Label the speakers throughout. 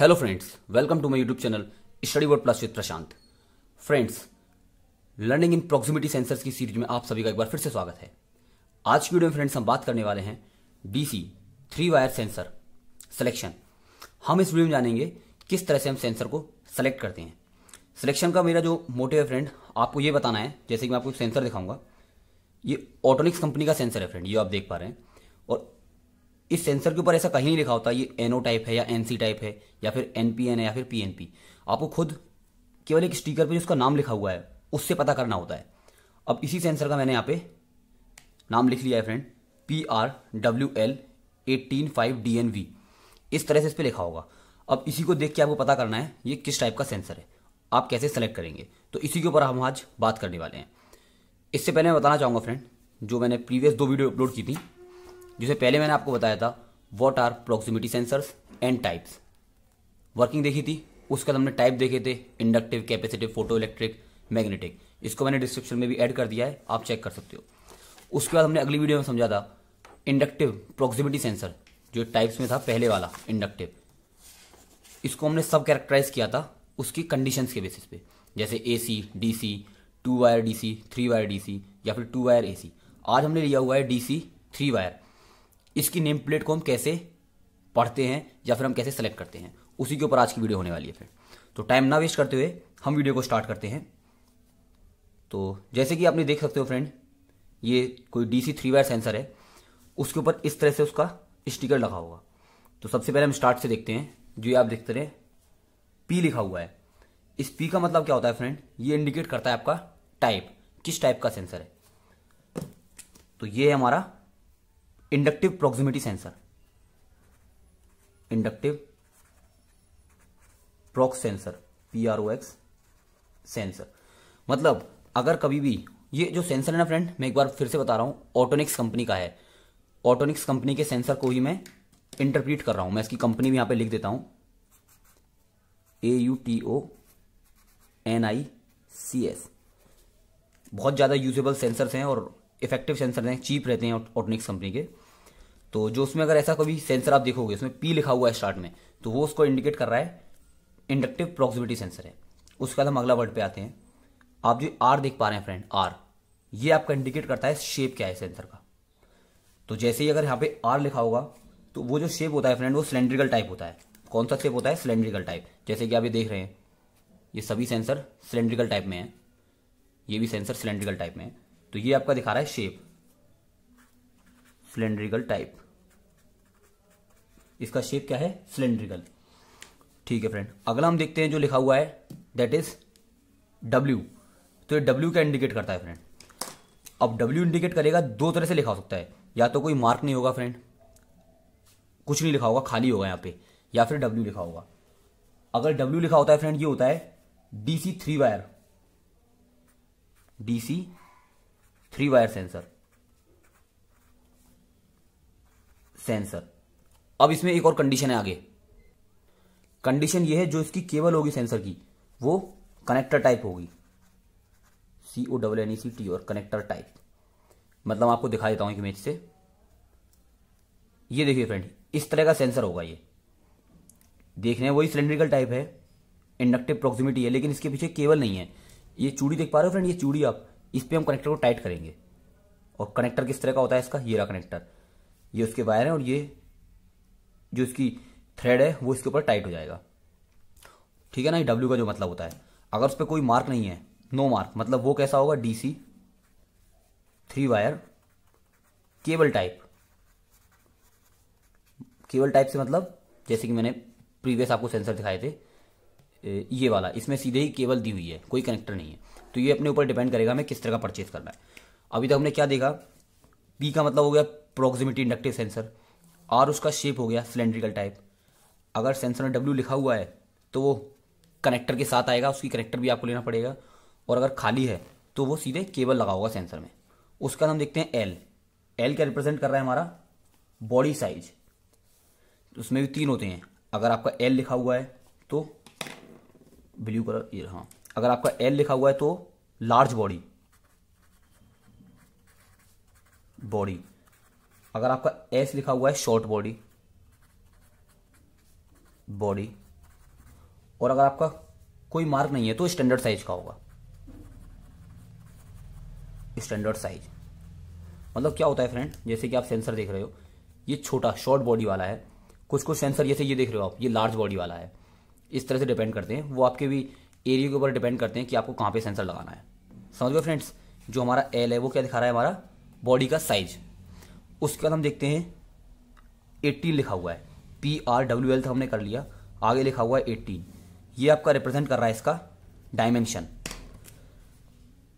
Speaker 1: Hello friends welcome to my YouTube channel study word plus with Prashant friends learning in proximity sensors की series में आप सभी का एक बार फिर से स्वागत है आज की वीडियो में फ्रेंड्स हम बात करने वाले हैं DC three wire sensor selection हम इस वीडियो में जानेंगे किस तरह से हम सेंसर को सेलेक्ट करते हैं सिलेक्शन का मेरा जो मोटिव है फ्रेंड आपको ये बताना है जैसे कि मैं आपको सेंसर दिखाऊंगा ये ऑटोनिक्स कंपनी का सेंसर है फ्रेंड ये आप देख पा रहे हैं और इस सेंसर के ऊपर ऐसा कहीं नहीं लिखा होता ये एनओ टाइप है या एनसी टाइप है या फिर एनपीएन है या फिर पीएनपी आपको खुद केवल एक स्टीकर पे उसका नाम लिखा हुआ है उससे पता करना होता है अब इसी सेंसर का मैंने यहाँ पे नाम लिख लिया है friend P R W L eighteen five D N V इस तरह से इस पर लिखा होगा अब इसी को देख के आपको पता करना है ये किस टाइप का सेंसर है आप कैसे सेलेक्ट करेंगे तो इसी के ऊपर हम आज बात करने वाले हैं इससे पहले मैं बताना चाहूंगा फ्रेंड जो मैंने प्रीवियस दो वीडियो अपलोड की थी जिसे पहले मैंने आपको बताया था what are proximity sensors and types working देखी थी उसके बाद हमने टाइप देखे थे inductive capacitive photo electric magnetic इसको मैंने डिस्क्रिप्शन में भी ऐड कर दिया है आप चेक कर सकते हो उसके बाद हमने अगली वीडियो में समझा था इंडक्टिव प्रोक्सीमिटी सेंसर जो टाइप्स में था पहले वाला इंडक्टिव इसको हमने सब कैरेक्टराइज किया था उसकी कंडीशंस के बेसिस पे जैसे A C D C two wire D C three wire D C या फिर टू वायर ए सी आज हमने लिया हुआ है डी सी थ्री वायर इसकी नेम प्लेट को हम कैसे पढ़ते हैं या फिर हम कैसे सेलेक्ट करते हैं उसी के ऊपर आज की वीडियो होने वाली है फिर तो टाइम ना वेस्ट करते हुए हम वीडियो को स्टार्ट करते हैं तो जैसे कि आपने देख सकते हो फ्रेंड ये कोई डीसी थ्री वायर सेंसर है उसके ऊपर इस तरह से उसका स्टिकर लगा होगा तो सबसे पहले हम स्टार्ट से देखते हैं जो ये आप देखते रहे पी लिखा हुआ है इस पी का मतलब क्या होता है फ्रेंड ये इंडिकेट करता है आपका टाइप किस टाइप का सेंसर है तो ये है हमारा inductive proximity sensor inductive prox sensor P R O X sensor मतलब अगर कभी भी ये जो सेंसर है ना फ्रेंड मैं एक बार फिर से बता रहा हूं ऑटोनिक्स कंपनी का है ऑटोनिक्स कंपनी के सेंसर को ही मैं इंटरप्रिट कर रहा हूं मैं इसकी कंपनी भी यहां पे लिख देता हूं A U T O N I C S बहुत ज़्यादा यूजेबल सेंसर्स हैं और इफेक्टिव सेंसर हैं चीप रहते हैं ऑटोनिक्स कंपनी के तो जो उसमें अगर ऐसा कभी सेंसर आप देखोगे उसमें पी लिखा हुआ है स्टार्ट में तो वो उसको इंडिकेट कर रहा है इंडक्टिव प्रोक्सिमिटी सेंसर है उसके बाद हम अगला वर्ड पे आते हैं आप जो आर देख पा रहे हैं फ्रेंड आर ये आपका इंडिकेट करता है शेप क्या है सेंसर का तो जैसे ही अगर यहाँ पे आर लिखा होगा तो वो जो शेप होता है फ्रेंड वो सिलेंड्रिकल टाइप होता है कौन सा शेप होता है सिलेंड्रिकल टाइप जैसे कि आप ये देख रहे हैं ये सभी सेंसर सिलेंड्रिकल टाइप में है ये भी सेंसर सिलेंड्रिकल टाइप में है तो ये आपका दिखा रहा है शेप सिलेंड्रिकल टाइप इसका शेप क्या है सिलेंड्रिकल ठीक है फ्रेंड अगला हम देखते हैं जो लिखा हुआ है दैट इज डब्ल्यू तो ये डब्ल्यू क्या इंडिकेट करता है फ्रेंड अब डब्ल्यू इंडिकेट करेगा दो तरह से लिखा हो सकता है या तो कोई मार्क नहीं होगा फ्रेंड कुछ नहीं लिखा होगा खाली होगा यहां पे या फिर डब्ल्यू लिखा होगा अगर डब्ल्यू लिखा होता है फ्रेंड ये होता है DC three wire DC three wire sensor sensor अब इसमें एक और कंडीशन है आगे कंडीशन ये है जो इसकी केबल होगी सेंसर की वो कनेक्टर टाइप होगी C O double N E C T और कनेक्टर टाइप मतलब आपको दिखा देता हूं एक इमेज से ये देखिए फ्रेंड इस तरह का सेंसर होगा ये देख रहे हैं वही सिलेंड्रिकल टाइप है इंडक्टिव प्रोक्सिमिटी है लेकिन इसके पीछे केबल नहीं है ये चूड़ी देख पा रहे हो फ्रेंड ये चूड़ी आप इस पर हम कनेक्टर को टाइट करेंगे और कनेक्टर किस तरह का होता है इसका ये रहा कनेक्टर ये उसके वायर है और ये जो इसकी थ्रेड है वो इसके ऊपर टाइट हो जाएगा ठीक है ना ये डब्ल्यू का जो मतलब होता है अगर उस पर कोई मार्क नहीं है नो मार्क मतलब वो कैसा होगा D C three wire cable type cable type से मतलब जैसे कि मैंने प्रीवियस आपको सेंसर दिखाए थे ये वाला इसमें सीधे ही केबल दी हुई है कोई कनेक्टर नहीं है तो ये अपने ऊपर डिपेंड करेगा हमें किस तरह का परचेज करना है अभी तक तो हमने क्या देखा पी का मतलब हो गया प्रोक्सिमिटी इंडक्टिव सेंसर आर उसका शेप हो गया सिलेंड्रिकल टाइप अगर सेंसर में डब्ल्यू लिखा हुआ है तो वो कनेक्टर के साथ आएगा उसकी कनेक्टर भी आपको लेना पड़ेगा और अगर खाली है तो वो सीधे केबल लगा होगा सेंसर में उसका हम देखते हैं एल एल क्या रिप्रेजेंट कर रहा है हमारा बॉडी साइज उसमें भी तीन होते हैं अगर आपका एल लिखा हुआ है तो ब्लू कलर ये रहा अगर आपका एल लिखा हुआ है तो लार्ज बॉडी बॉडी अगर आपका एस लिखा हुआ है शॉर्ट बॉडी बॉडी और अगर आपका कोई मार्क नहीं है तो स्टैंडर्ड साइज का होगा स्टैंडर्ड साइज मतलब क्या होता है फ्रेंड जैसे कि आप सेंसर देख रहे हो ये छोटा शॉर्ट बॉडी वाला है कुछ कुछ सेंसर जैसे ये देख रहे हो आप ये लार्ज बॉडी वाला है इस तरह से डिपेंड करते हैं वो आपके भी एरिया के ऊपर डिपेंड करते हैं कि आपको कहाँ पे सेंसर लगाना है समझ गए फ्रेंड्स जो हमारा एल है वो क्या दिखा रहा है हमारा बॉडी का साइज उसके बाद हम देखते हैं एट्टीन लिखा हुआ है पी आर डब्ल्यू एल हमने कर लिया आगे लिखा हुआ है एट्टीन ये आपका रिप्रेजेंट कर रहा है इसका डायमेंशन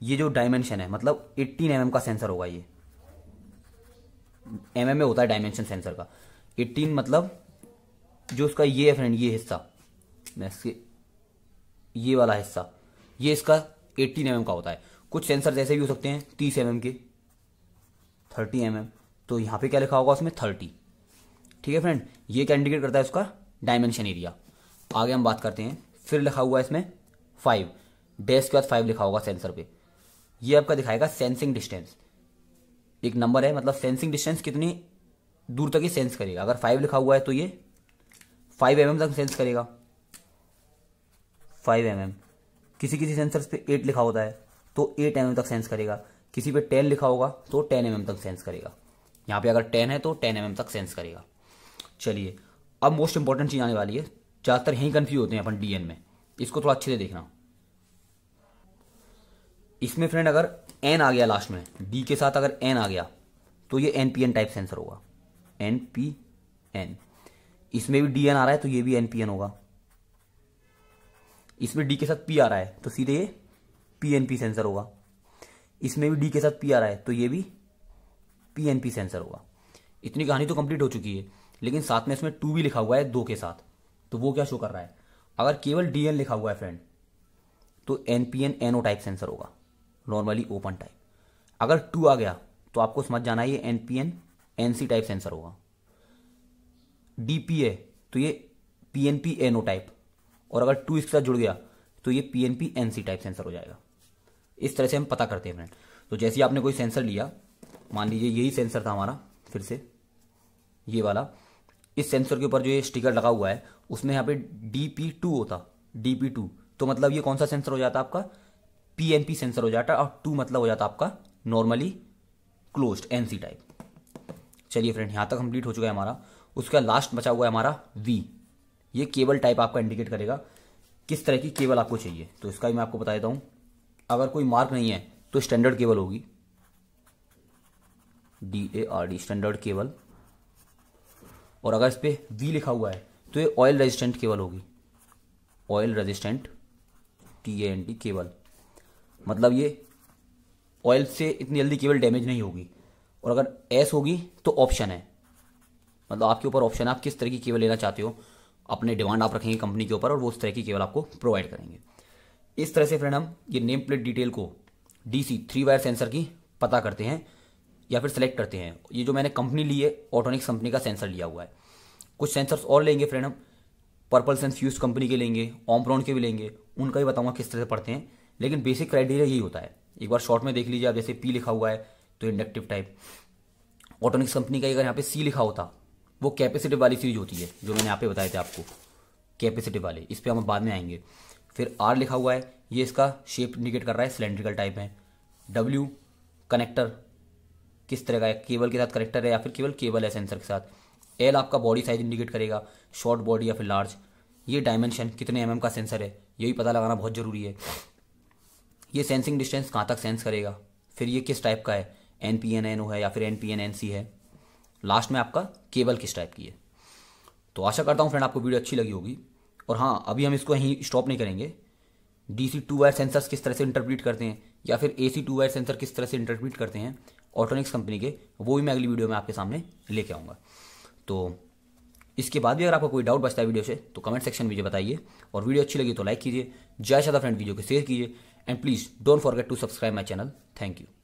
Speaker 1: ये जो डायमेंशन है मतलब 18 एम mm का सेंसर होगा ये एम mm में होता है डायमेंशन सेंसर का 18 मतलब जो उसका ये है फ्रेंड ये हिस्सा मैक्स के ये वाला हिस्सा ये इसका 18 एम mm का होता है कुछ सेंसर जैसे भी हो सकते हैं 30 एम mm के 30 एम mm, तो यहाँ पे क्या लिखा होगा उसमें 30 ठीक है फ्रेंड ये क्या इंडिकेट करता है उसका डायमेंशन एरिया आगे हम बात करते हैं फिर लिखा हुआ है इसमें फाइव डैश के बाद फाइव लिखा होगा सेंसर पे ये आपका दिखाएगा सेंसिंग डिस्टेंस एक नंबर है मतलब सेंसिंग डिस्टेंस कितनी दूर तक ये सेंस करेगा अगर फाइव लिखा हुआ है तो ये फाइव एम mm तक सेंस करेगा फाइव एम mm. किसी किसी सेंसर पे एट लिखा होता है तो एट एम mm तक सेंस करेगा किसी पे टेन लिखा होगा तो टेन एम mm तक सेंस करेगा यहाँ पे अगर टेन है तो टेन एम तक सेंस करेगा चलिए अब मोस्ट इंपॉर्टेंट चीज़ आने वाली है ज़्यादातर यहीं कन्फ्यूज होते हैं अपन डी में इसको थोड़ा अच्छे से देखना इसमें फ्रेंड अगर एन आ गया लास्ट में डी के साथ अगर एन आ गया तो ये N P N type sensor होगा एन पी एन इसमें भी डी एन आ रहा है तो ये भी एन पी एन होगा इसमें डी के साथ पी आ रहा है तो सीधे ये पी एन पी सेंसर होगा इसमें भी डी के साथ पी आ रहा है तो ये भी पी एन पी सेंसर होगा इतनी कहानी तो कंप्लीट हो चुकी है लेकिन साथ में इसमें टू भी लिखा हुआ है दो के साथ तो वो क्या शो कर रहा है अगर केवल डी एन लिखा हुआ है फ्रेंड तो N P N NO type sensor होगा नॉर्मली ओपन टाइप अगर टू आ गया तो आपको समझ जाना ये N P N N C type sensor होगा डी पी ए तो ये P N P NO type और अगर टू इसके साथ जुड़ गया तो ये P N P N C type sensor हो जाएगा इस तरह से हम पता करते हैं फ्रेंड तो जैसे ही आपने कोई सेंसर लिया मान लीजिए यही सेंसर था हमारा फिर से ये वाला इस सेंसर के ऊपर जो ये स्टिकर लगा हुआ है उसमें यहाँ पे डी पी टू होता डी पी टू तो मतलब ये कौन सा सेंसर हो जाता आपका पी एन पी सेंसर हो जाता और टू मतलब हो जाता आपका normally close N C type चलिए फ्रेंड यहाँ तक कंप्लीट हो चुका है हमारा उसका लास्ट बचा हुआ है हमारा वी ये केबल टाइप आपका इंडिकेट करेगा किस तरह की केबल आपको चाहिए तो इसका भी मैं आपको बता देता हूं अगर कोई मार्क नहीं है तो स्टैंडर्ड केबल होगी D A R D standard cable और अगर इस पर वी लिखा हुआ है तो ये ऑयल रेजिस्टेंट केबल होगी oil resistant T N D cable मतलब ये ऑयल से इतनी जल्दी केबल डैमेज नहीं होगी और अगर एस होगी तो ऑप्शन है मतलब आपके ऊपर ऑप्शन है आप किस तरह की केबल लेना चाहते हो अपने डिमांड आप रखेंगे कंपनी के ऊपर और वो उस तरह की केवल आपको प्रोवाइड करेंगे इस तरह से फ्रेंड हम ये नेम प्लेट डिटेल को D C three wire sensor की पता करते हैं या फिर सेलेक्ट करते हैं ये जो मैंने कंपनी ली है ऑटोनिक्स कंपनी का सेंसर लिया हुआ है कुछ सेंसर्स और लेंगे फ्रेंड हम पर्पल सेंस फ्यूज कंपनी के लेंगे ओमप्रॉन के भी लेंगे उनका भी बताऊंगा किस तरह से पढ़ते हैं लेकिन बेसिक क्राइटेरिया यही होता है एक बार शॉर्ट में देख लीजिए आप जैसे पी लिखा हुआ है तो इंडक्टिव टाइप ऑटोनिक्स कंपनी का अगर यहाँ पे सी लिखा होता वो कैपेसिटिव वाली सीरीज होती है जो मैंने यहाँ पे बताए थे आपको कैपेसिटिव वाले इस पर हम बाद में आएंगे फिर आर लिखा हुआ है ये इसका शेप इंडिकेट कर रहा है सिलेंड्रिकल टाइप है डब्ल्यू कनेक्टर किस तरह का है केबल के साथ कनेक्टर है या फिर केवल केबल है सेंसर के साथ एल आपका बॉडी साइज इंडिकेट करेगा शॉर्ट बॉडी या फिर लार्ज ये डायमेंशन कितने एम mm का सेंसर है ये भी पता लगाना बहुत ज़रूरी है ये सेंसिंग डिस्टेंस कहाँ तक सेंस करेगा फिर ये किस टाइप का है N P N N O है या फिर N P N N C है लास्ट में आपका केबल किस टाइप की है तो आशा करता हूँ फ्रेंड आपको वीडियो अच्छी लगी होगी और हाँ अभी हम इसको यहीं स्टॉप नहीं करेंगे D C two wire sensors किस तरह से इंटरप्रीट करते हैं या फिर A C two wire sensor किस तरह से इंटरप्रीट करते हैं ऑटोनिक्स कंपनी के वो भी मैं अगली वीडियो में आपके सामने लेके आऊँगा तो इसके बाद भी अगर आपको कोई डाउट बचता है वीडियो से तो कमेंट सेक्शन में मुझे बताइए और वीडियो अच्छी लगी तो लाइक कीजिए जय शादा फ्रेंड वीडियो को शेयर कीजिए and please don't forget to subscribe my channel thank you